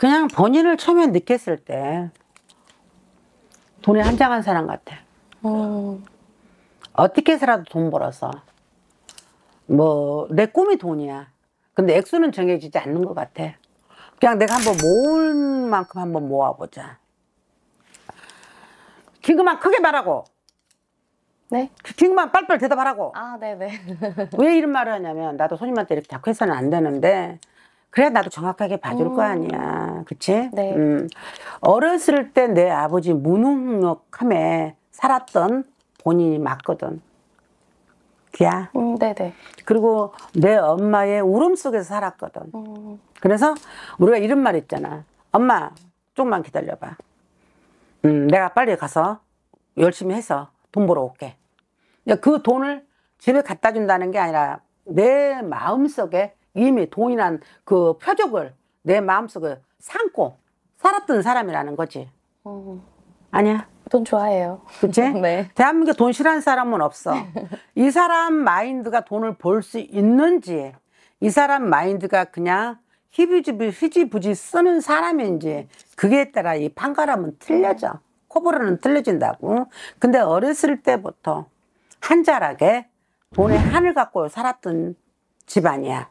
그냥 본인을 처음에 느꼈을 때 돈에 한장한 사람 같아. 어. 어떻게 해서라도 돈 벌어서. 뭐, 내 꿈이 돈이야. 근데 액수는 정해지지 않는 것 같아. 그냥 내가 한번 모은 만큼 한번 모아보자. 긴금만 크게 말하고. 네? 지금만 빨빨 대답하라고. 아, 네네. 왜 이런 말을 하냐면, 나도 손님한테 이렇게 자꾸 해서는 안 되는데, 그래 나도 정확하게 봐줄 음. 거 아니야. 그치? 네. 음. 어렸을 때 내 아버지 무능력함에 살았던 본인이 맞거든. 야. 음, 네네. 그리고 내 엄마의 울음 속에서 살았거든. 음. 그래서 우리가 이런 말 있잖아. 엄마, 조금만 기다려봐. 음, 내가 빨리 가서 열심히 해서 돈 벌어 올게. 그 돈을 집에 갖다 준다는 게 아니라 내 마음 속에 이미 동일한 그 표적을 내 마음속에 삼고 살았던 사람이라는 거지. 어... 아니야. 돈 좋아해요. 그치? 네. 대한민국 돈 싫어하는 사람은 없어. 이 사람 마인드가 돈을 벌수 있는지, 이 사람 마인드가 그냥 희비집이 희지부지 쓰는 사람인지, 그게 따라 이 판가름은 틀려져. 코브라는 틀려진다고. 근데 어렸을 때부터 한자락에 돈의 한을 갖고 살았던 집안이야.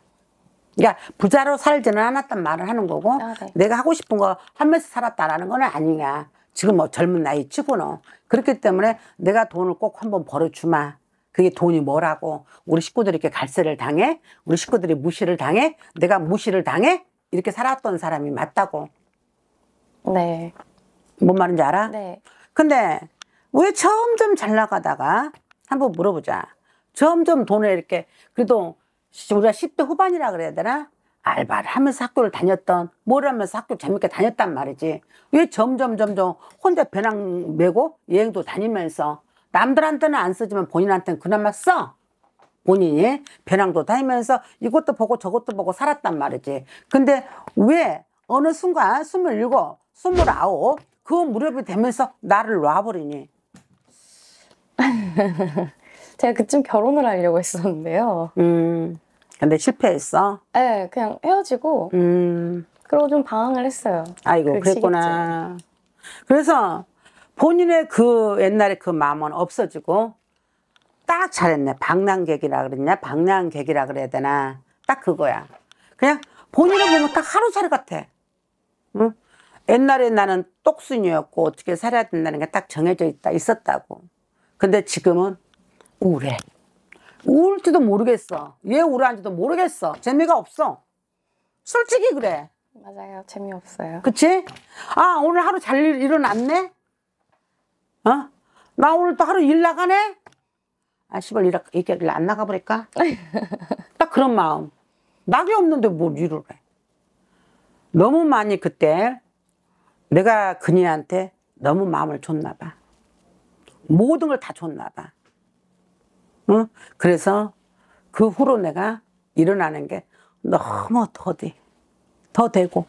그러니까 부자로 살지는 않았단 말을 하는 거고 아, 네. 내가 하고 싶은 거 하면서 살았다라는 건 아니냐. 지금 뭐 젊은 나이 치고는. 그렇기 때문에 내가 돈을 꼭 한번 벌어주마. 그게 돈이 뭐라고 우리 식구들이 이렇게 갈세를 당해 우리 식구들이 무시를 당해 내가 무시를 당해 이렇게 살았던 사람이 맞다고 네. 뭔 말인지 알아? 네. 근데 왜 점점 잘 나가다가 한번 물어보자. 점점 돈을 이렇게 그래도 우리가 10대 후반이라 그래야 되나? 알바를 하면서 학교를 다녔던 뭘 하면서 학교 재밌게 다녔단 말이지 왜 점점 점점 혼자 배낭 메고 여행도 다니면서 남들한테는 안 쓰지만 본인한테는 그나마 써 본인이 배낭도 다니면서 이것도 보고 저것도 보고 살았단 말이지 근데 왜 어느 순간 스물일곱, 스물아홉 그 무렵이 되면서 나를 놔버리니 제가 그쯤 결혼을 하려고 했었는데요. 음. 근데 실패했어? 네, 그냥 헤어지고. 음. 그러고 좀 방황을 했어요. 아이고, 그 그랬구나. 그래서 본인의 그 옛날에 그 마음은 없어지고 딱 잘했네. 방랑객이라 그랬냐? 방랑객이라 그래야 되나? 딱 그거야. 그냥 본인을 보면 딱 하루살이 같아. 응? 옛날에 나는 똑순이였고 어떻게 살아야 된다는 게 딱 정해져 있다, 있었다고. 근데 지금은 우울해. 우울지도 모르겠어. 왜 우울한지도 모르겠어. 재미가 없어. 솔직히 그래. 맞아요. 재미없어요. 그치? 아, 오늘 하루 잘 일, 어났네 어? 나 오늘 또 하루 일 나가네? 아, 씨발, 일, 일안 나가버릴까? 딱 그런 마음. 낙이 없는데 뭘 일을 해. 너무 많이 그때 내가 그녀한테 너무 마음을 줬나 봐. 모든 걸 다 줬나 봐. 어? 그래서 그 후로 내가 일어나는 게 너무 더디, 더 되고.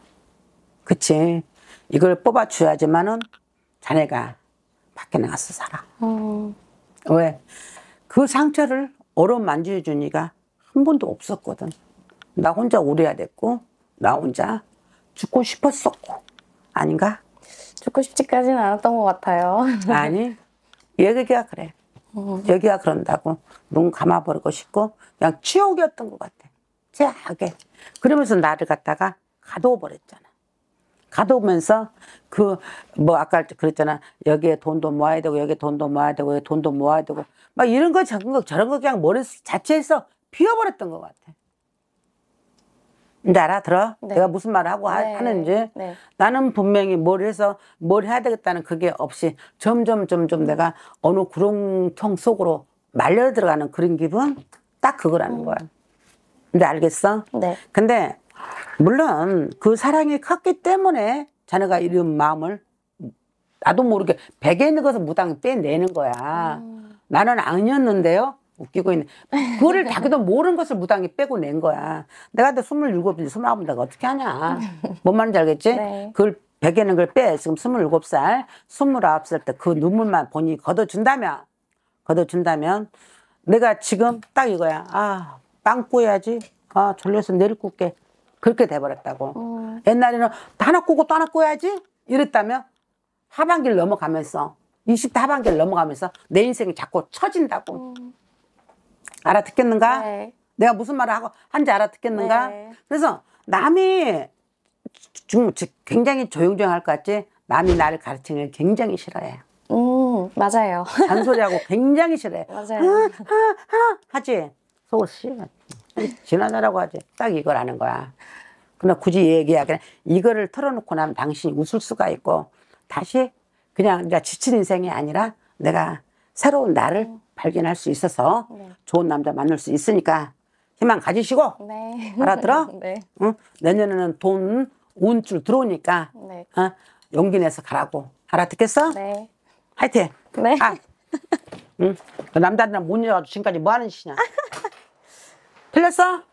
그치. 이걸 뽑아줘야지만은 자네가 밖에 나가서 살아. 어. 왜? 그 상처를 얼음 만져준 이가 한 번도 없었거든. 나 혼자 오래야 됐고, 나 혼자 죽고 싶었었고. 아닌가? 죽고 싶지까지는 않았던 것 같아요. 아니, 얘기가 그래. 여기가 그런다고 눈 감아버리고 싶고 그냥 지옥이었던 것 같아. 최하게 그러면서 나를 갖다가 가둬버렸잖아. 가둬면서 그 뭐 아까 그랬잖아 여기에 돈도 모아야 되고 여기에 돈도 모아야 되고 여기 돈도 모아야 되고 막 이런 거 저런 거 저런 거 그냥 머리 자체에서 비워버렸던 것 같아. 이제 알아들어? 네. 내가 무슨 말을 하고 네. 하는지. 네. 나는 분명히 뭘 해서 뭘 해야 되겠다는 그게 없이 점점 점점 내가 어느 구렁텅 속으로 말려 들어가는 그런 기분? 딱 그거라는 음. 거야. 근데 알겠어? 네. 근데 물론 그 사랑이 컸기 때문에 자네가 이런 마음을 나도 모르게 베개 넣어서 무당 빼내는 거야. 음. 나는 아니었는데요. 웃기고 있는. 그거를 자기도 모르는 것을 무당이 빼고 낸 거야. 내가 근데 27인지 29인 내가 어떻게 하냐. 뭔 말인지 알겠지? 네. 그걸 베개는 걸 빼. 지금 27살, 29살 때 그 눈물만 본인이 걷어준다면, 걷어준다면, 내가 지금 딱 이거야. 아, 빵꾸어야지 아, 졸려서 내리 굽게. 그렇게 돼버렸다고. 음. 옛날에는 하나 꾸고 또 하나 꾸어야지? 이랬다면 하반기를 넘어가면서 20대 하반기를 넘어가면서 내 인생이 자꾸 처진다고. 음. 알아듣겠는가? 네. 내가 무슨 말을 하고 한지 알아듣겠는가? 네. 그래서 남이 좀 굉장히 조용조용할 것 같지? 남이 나를 가르치는 걸 굉장히 싫어해. 음, 맞아요. 잔소리하고 굉장히 싫어해. 맞아요. 아, 아, 아, 하지. 속 씨. 지나자라고 하지. 딱 이걸 아는 거야. 그나 굳이 얘기하기는 이거를 털어놓고 나면 당신이 웃을 수가 있고 다시 그냥 내가 지친 인생이 아니라 내가 새로운 나를 음. 발견할 수 있어서 네. 좋은 남자 만날 수 있으니까 희망 가지시고 네. 알아들어? 네. 응? 내년에는 돈 온 줄 들어오니까 네. 어? 용기 내서 가라고 알아듣겠어? 네. 화이튼 네. 아, 응. 그 남자들이랑 못여어지고 지금까지 뭐 하는 짓이냐? 틀렸어?